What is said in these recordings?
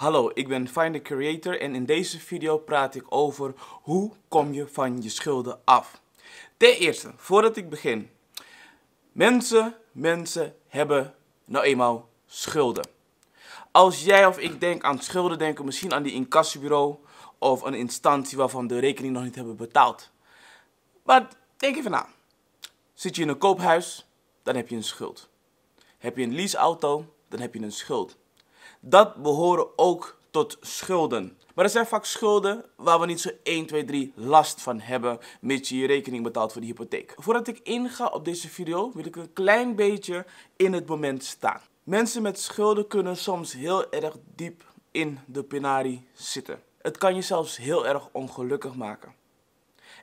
Hallo, ik ben Find the Creator en in deze video praat ik over hoe kom je van je schulden af. Ten eerste, voordat ik begin. Mensen, mensen hebben nou eenmaal schulden. Als jij of ik denk aan schulden, denken misschien aan die incassobureau of een instantie waarvan de rekening nog niet hebben betaald. Maar denk even na. Zit je in een koophuis, dan heb je een schuld. Heb je een leaseauto, dan heb je een schuld dat behoren ook tot schulden. Maar er zijn vaak schulden waar we niet zo 1, 2, 3 last van hebben, mits je je rekening betaalt voor de hypotheek. Voordat ik inga op deze video, wil ik een klein beetje in het moment staan. Mensen met schulden kunnen soms heel erg diep in de penari zitten. Het kan je zelfs heel erg ongelukkig maken.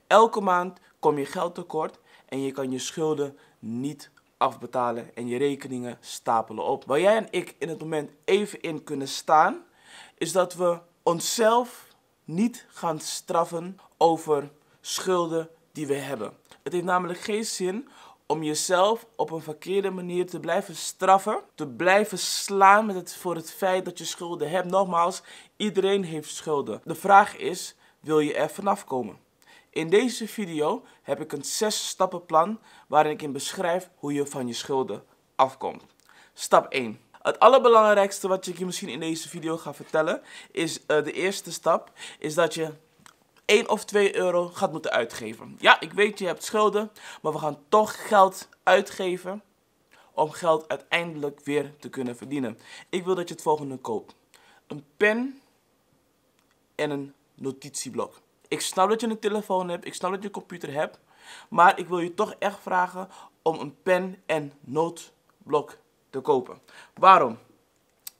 Elke maand kom je geld tekort en je kan je schulden niet afbetalen en je rekeningen stapelen op. Waar jij en ik in het moment even in kunnen staan, is dat we onszelf niet gaan straffen over schulden die we hebben. Het heeft namelijk geen zin om jezelf op een verkeerde manier te blijven straffen, te blijven slaan met het, voor het feit dat je schulden hebt. Nogmaals, iedereen heeft schulden. De vraag is, wil je er vanaf komen? In deze video heb ik een zes stappen plan waarin ik in beschrijf hoe je van je schulden afkomt. Stap 1. Het allerbelangrijkste wat ik je misschien in deze video ga vertellen is eh, de eerste stap is dat je 1 of 2 euro gaat moeten uitgeven. Ja, ik weet je hebt schulden, maar we gaan toch geld uitgeven om geld uiteindelijk weer te kunnen verdienen. Ik wil dat je het volgende koopt. Een pen en een notitieblok. Ik snap dat je een telefoon hebt, ik snap dat je een computer hebt, maar ik wil je toch echt vragen om een pen en notblok te kopen. Waarom?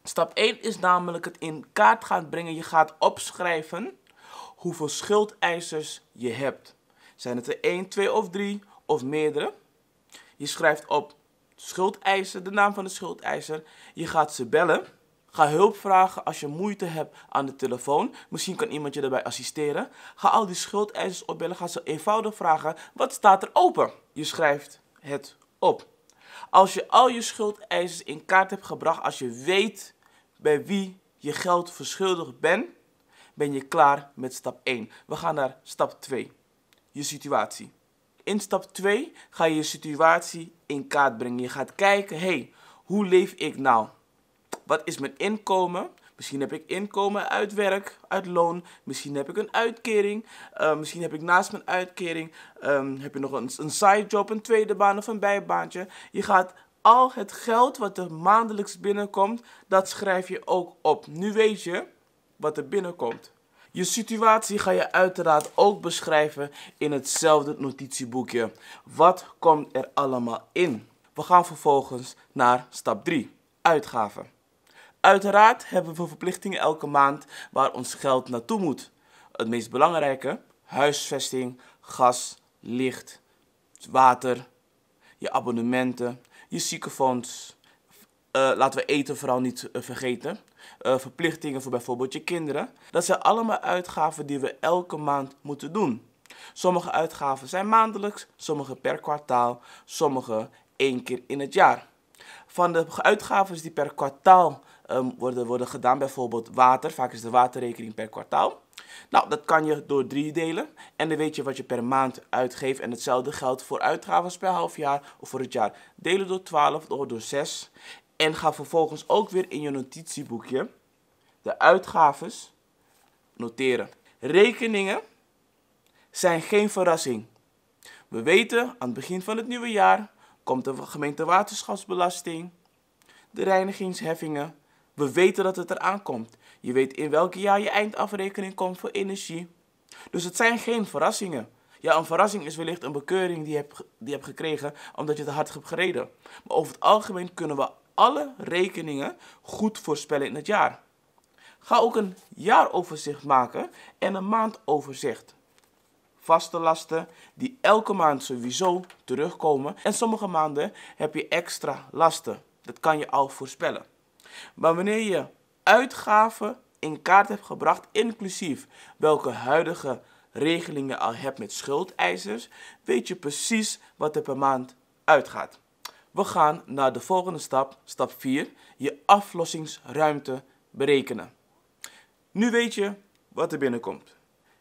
Stap 1 is namelijk het in kaart gaan brengen. Je gaat opschrijven hoeveel schuldeisers je hebt. Zijn het er 1, 2 of 3 of meerdere? Je schrijft op schuldeiser, de naam van de schuldeiser. Je gaat ze bellen. Ga hulp vragen als je moeite hebt aan de telefoon. Misschien kan iemand je daarbij assisteren. Ga al die schuldeisers opbellen. Ga ze eenvoudig vragen: wat staat er open? Je schrijft het op. Als je al je schuldeisers in kaart hebt gebracht, als je weet bij wie je geld verschuldigd bent, ben je klaar met stap 1. We gaan naar stap 2. Je situatie. In stap 2 ga je je situatie in kaart brengen. Je gaat kijken, hé, hey, hoe leef ik nou? wat is mijn inkomen? Misschien heb ik inkomen uit werk, uit loon. Misschien heb ik een uitkering. Eh, misschien heb ik naast mijn uitkering ehm, heb je nog een, een side job, een tweede baan of een bijbaantje. Je gaat al het geld wat er maandelijks binnenkomt, dat schrijf je ook op. Nu weet je wat er binnenkomt. Je situatie ga je uiteraard ook beschrijven in hetzelfde notitieboekje. Wat komt er allemaal in? We gaan vervolgens naar stap 3: uitgaven. Uiteraard hebben we verplichtingen elke maand waar ons geld naartoe moet. Het meest belangrijke: huisvesting, gas, licht, water, je abonnementen, je ziekenfonds. Eh, laten we eten vooral niet eh, vergeten. Eh, verplichtingen voor bijvoorbeeld je kinderen. Dat zijn allemaal uitgaven die we elke maand moeten doen. Sommige uitgaven zijn maandelijks, sommige per kwartaal, sommige één keer in het jaar. Van de uitgaven die per kwartaal um, worden, worden gedaan. Bijvoorbeeld water. Vaak is de waterrekening per kwartaal. Nou, dat kan je door drie delen. En dan weet je wat je per maand uitgeeft. En hetzelfde geldt voor uitgaven per half jaar of voor het jaar. Delen door 12 of door 6. En ga vervolgens ook weer in je notitieboekje de uitgaves noteren. Rekeningen zijn geen verrassing. We weten aan het begin van het nieuwe jaar komt de gemeentewaterschapsbelasting, de reinigingsheffingen, we weten dat het eraan komt. Je weet in welk jaar je eindafrekening komt voor energie. Dus het zijn geen verrassingen. Ja, een verrassing is wellicht een bekeuring die je hebt, die je hebt gekregen omdat je te hard hebt gereden. Maar over het algemeen kunnen we alle rekeningen goed voorspellen in het jaar. Ga ook een jaaroverzicht maken en een maandoverzicht. Vaste lasten die elke maand sowieso terugkomen en sommige maanden heb je extra lasten. Dat kan je al voorspellen. Maar wanneer je uitgaven in kaart hebt gebracht, inclusief welke huidige regelingen je al hebt met schuldeisers, weet je precies wat er per maand uitgaat. We gaan naar de volgende stap, stap 4, je aflossingsruimte berekenen. Nu weet je wat er binnenkomt.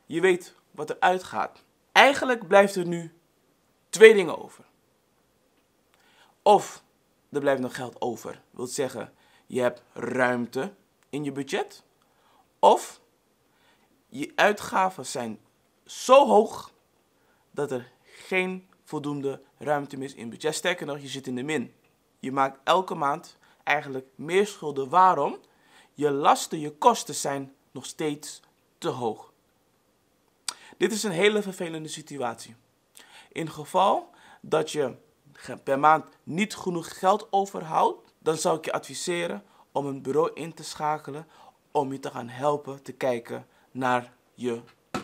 Je weet wat er uitgaat. Eigenlijk blijft er nu twee dingen over. Of er blijft nog geld over, wil zeggen je hebt ruimte in je budget. Of je uitgaven zijn zo hoog dat er geen voldoende ruimte meer is in budget. Sterker nog, je zit in de min. Je maakt elke maand eigenlijk meer schulden. Waarom? Je lasten, je kosten zijn nog steeds te hoog. Dit is een hele vervelende situatie. In geval dat je per maand niet genoeg geld overhoudt dan zou ik je adviseren om een bureau in te schakelen om je te gaan helpen te kijken naar je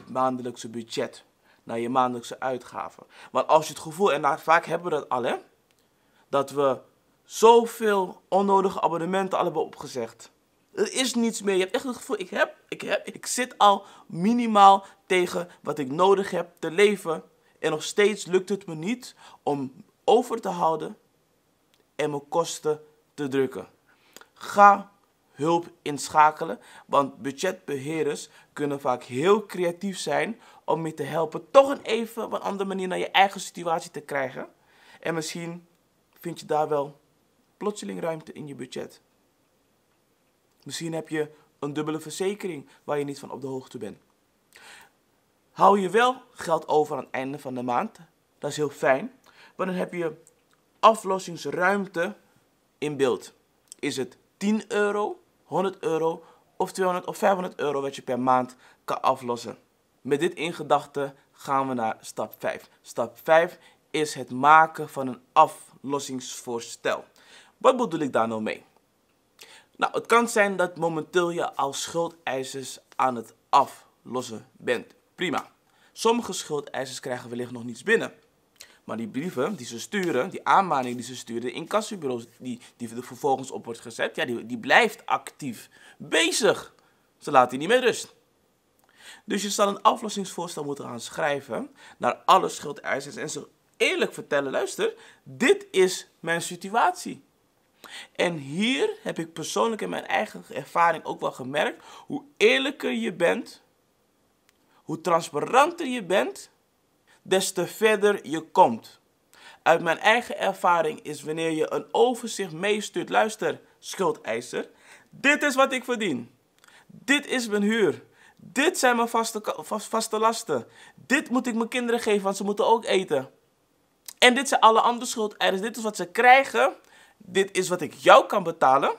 maandelijkse budget, naar je maandelijkse uitgaven. Want als je het gevoel, en vaak hebben we dat al hè, dat we zoveel onnodige abonnementen al hebben opgezegd. Er is niets meer. Je hebt echt het gevoel, ik heb, ik heb, ik zit al minimaal tegen wat ik nodig heb te leven. En nog steeds lukt het me niet om over te houden en mijn kosten te drukken. Ga hulp inschakelen, want budgetbeheerders kunnen vaak heel creatief zijn om je te helpen toch een even op een andere manier naar je eigen situatie te krijgen. En misschien vind je daar wel plotseling ruimte in je budget. Misschien heb je een dubbele verzekering waar je niet van op de hoogte bent. Hou je wel geld over aan het einde van de maand. Dat is heel fijn. Maar dan heb je aflossingsruimte in beeld. Is het 10 euro, 100 euro of 200 of 500 euro wat je per maand kan aflossen? Met dit in gedachten gaan we naar stap 5. Stap 5 is het maken van een aflossingsvoorstel. Wat bedoel ik daar nou mee? Nou, het kan zijn dat momenteel je al schuldeisers aan het aflossen bent. Prima. Sommige schuldeisers krijgen wellicht nog niets binnen. Maar die brieven die ze sturen, die aanmaningen die ze sturen, de incassobureaus die, die er vervolgens op wordt gezet, ja, die, die blijft actief bezig. Ze laten die niet meer rust. Dus je zal een aflossingsvoorstel moeten gaan schrijven naar alle schuldeisers en ze eerlijk vertellen, luister, dit is mijn situatie. En hier heb ik persoonlijk in mijn eigen ervaring ook wel gemerkt, hoe eerlijker je bent, hoe transparanter je bent, des te verder je komt. Uit mijn eigen ervaring is wanneer je een overzicht meestuurt, luister, schuldeiser, dit is wat ik verdien. Dit is mijn huur. Dit zijn mijn vaste, vaste lasten. Dit moet ik mijn kinderen geven, want ze moeten ook eten. En dit zijn alle andere schuldeisers. Dit is wat ze krijgen. Dit is wat ik jou kan betalen.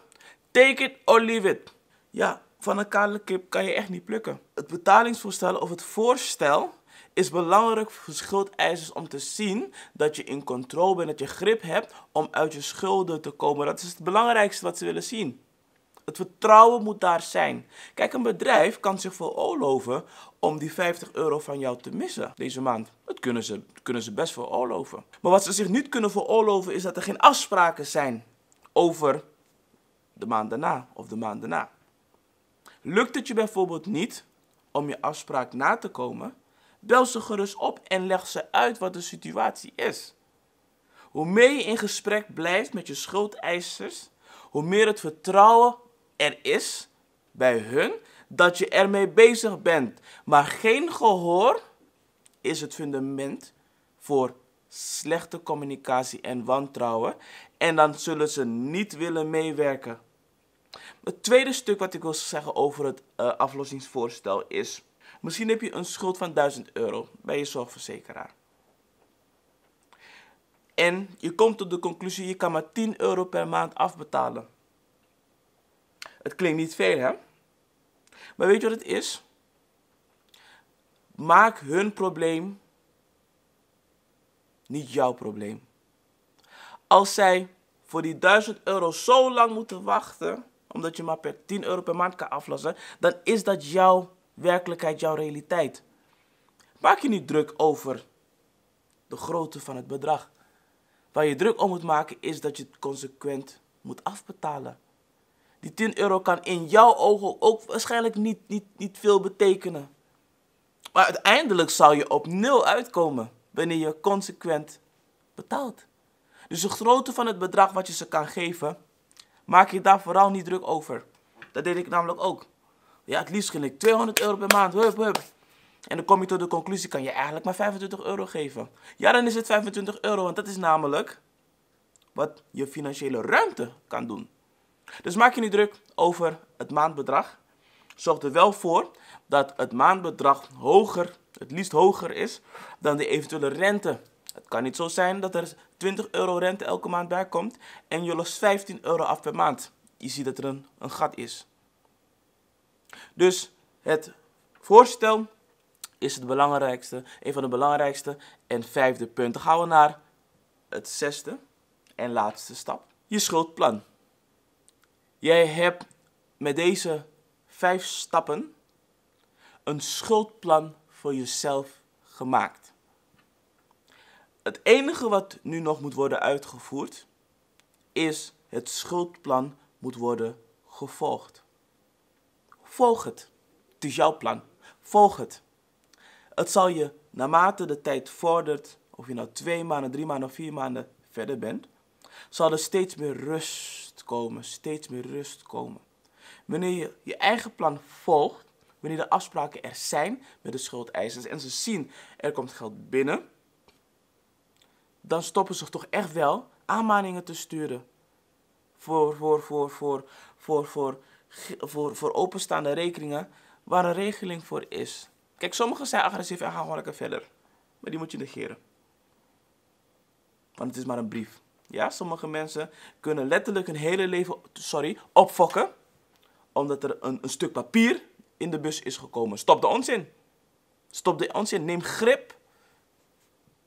Take it or leave it. Ja, van een kale kip kan je echt niet plukken. Het betalingsvoorstel of het voorstel is belangrijk voor schuldeisers om te zien dat je in controle bent, dat je grip hebt om uit je schulden te komen. Dat is het belangrijkste wat ze willen zien. Het vertrouwen moet daar zijn. Kijk, een bedrijf kan zich veroorloven om die 50 euro van jou te missen deze maand. Dat kunnen ze, kunnen ze best veroorloven. Maar wat ze zich niet kunnen veroorloven is dat er geen afspraken zijn over de maand daarna of de maand daarna. Lukt het je bijvoorbeeld niet om je afspraak na te komen, Bel ze gerust op en leg ze uit wat de situatie is. Hoe meer je in gesprek blijft met je schuldeisers, hoe meer het vertrouwen er is bij hun dat je ermee bezig bent. Maar geen gehoor is het fundament voor slechte communicatie en wantrouwen. En dan zullen ze niet willen meewerken. Het tweede stuk wat ik wil zeggen over het eh, aflossingsvoorstel is Misschien heb je een schuld van 1000 euro bij je zorgverzekeraar. En je komt tot de conclusie, je kan maar 10 euro per maand afbetalen. Het klinkt niet veel, hè? Maar weet je wat het is? Maak hun probleem niet jouw probleem. Als zij voor die 1000 euro zo lang moeten wachten, omdat je maar per 10 euro per maand kan aflossen, dan is dat jouw werkelijkheid jouw realiteit. Maak je niet druk over de grootte van het bedrag. Waar je druk om moet maken is dat je het consequent moet afbetalen. Die 10 euro kan in jouw ogen ook waarschijnlijk niet, niet, niet veel betekenen. Maar uiteindelijk zal je op nul uitkomen wanneer je consequent betaalt. Dus de grootte van het bedrag wat je ze kan geven, maak je daar vooral niet druk over. Dat deed ik namelijk ook. Ja, het liefst ging ik 200 euro per maand. Hup, hup. En dan kom je tot de conclusie, kan je eigenlijk maar 25 euro geven. Ja, dan is het 25 euro, want dat is namelijk wat je financiële ruimte kan doen. Dus maak je niet druk over het maandbedrag. Zorg er wel voor dat het maandbedrag hoger, het liefst hoger is dan de eventuele rente. Het kan niet zo zijn dat er 20 euro rente elke maand bij komt en je lost 15 euro af per maand. Je ziet dat er een, een gat is. Dus het voorstel is het belangrijkste, een van de belangrijkste en vijfde punten. Dan gaan we naar het zesde en laatste stap. Je schuldplan. Jij hebt met deze vijf stappen een schuldplan voor jezelf gemaakt. Het enige wat nu nog moet worden uitgevoerd is het schuldplan moet worden gevolgd. Volg het. Het is jouw plan. Volg het. Het zal je, naarmate de tijd vordert, of je nou twee maanden, drie maanden of vier maanden verder bent, zal er steeds meer rust komen. Steeds meer rust komen. Wanneer je je eigen plan volgt, wanneer de afspraken er zijn met de schuldeisers en ze zien er komt geld binnen, dan stoppen ze toch echt wel aanmaningen te sturen. Voor, voor, voor, voor, voor, voor voor, voor openstaande rekeningen waar een regeling voor is. Kijk, sommigen zijn agressief en gaan gewoon lekker verder. Maar die moet je negeren. Want het is maar een brief. Ja, sommige mensen kunnen letterlijk hun hele leven, sorry, opfokken. Omdat er een, een stuk papier in de bus is gekomen. Stop de onzin. Stop de onzin. Neem grip.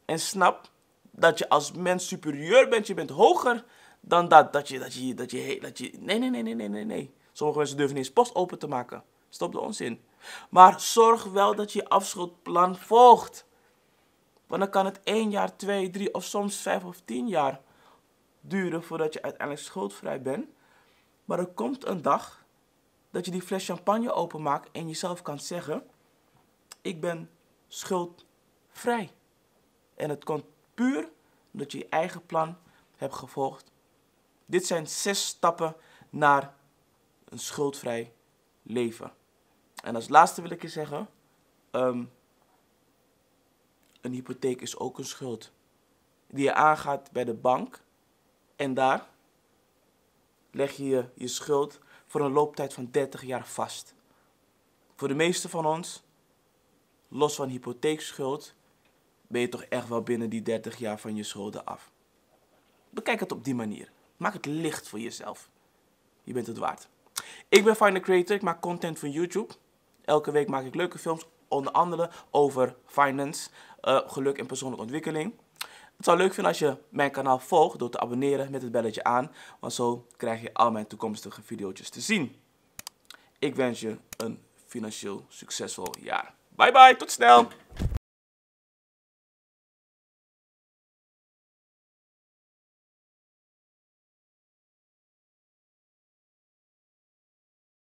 En snap dat je als mens superieur bent. Je bent hoger dan dat. Dat je, dat je, dat je, dat je, nee, nee, nee, nee, nee, nee. Sommige mensen durven niet eens post open te maken. Stop de onzin. Maar zorg wel dat je je afschuldplan volgt. Want dan kan het 1 jaar, 2, 3 of soms 5 of 10 jaar duren voordat je uiteindelijk schuldvrij bent. Maar er komt een dag dat je die fles champagne openmaakt en jezelf kan zeggen: Ik ben schuldvrij. En het komt puur omdat je je eigen plan hebt gevolgd. Dit zijn zes stappen naar een schuldvrij leven. En als laatste wil ik je zeggen, ehm, een hypotheek is ook een schuld. Die je aangaat bij de bank en daar leg je je schuld voor een looptijd van 30 jaar vast. Voor de meeste van ons, los van hypotheekschuld, ben je toch echt wel binnen die 30 jaar van je schulden af. Bekijk het op die manier. Maak het licht voor jezelf. Je bent het waard. Ik ben Finder Creator, ik maak content voor YouTube. Elke week maak ik leuke films, onder andere over finance, eh, geluk en persoonlijke ontwikkeling. Het zou leuk vinden als je mijn kanaal volgt door te abonneren met het belletje aan, want zo krijg je al mijn toekomstige video's te zien. Ik wens je een financieel succesvol jaar. Bye bye, tot snel!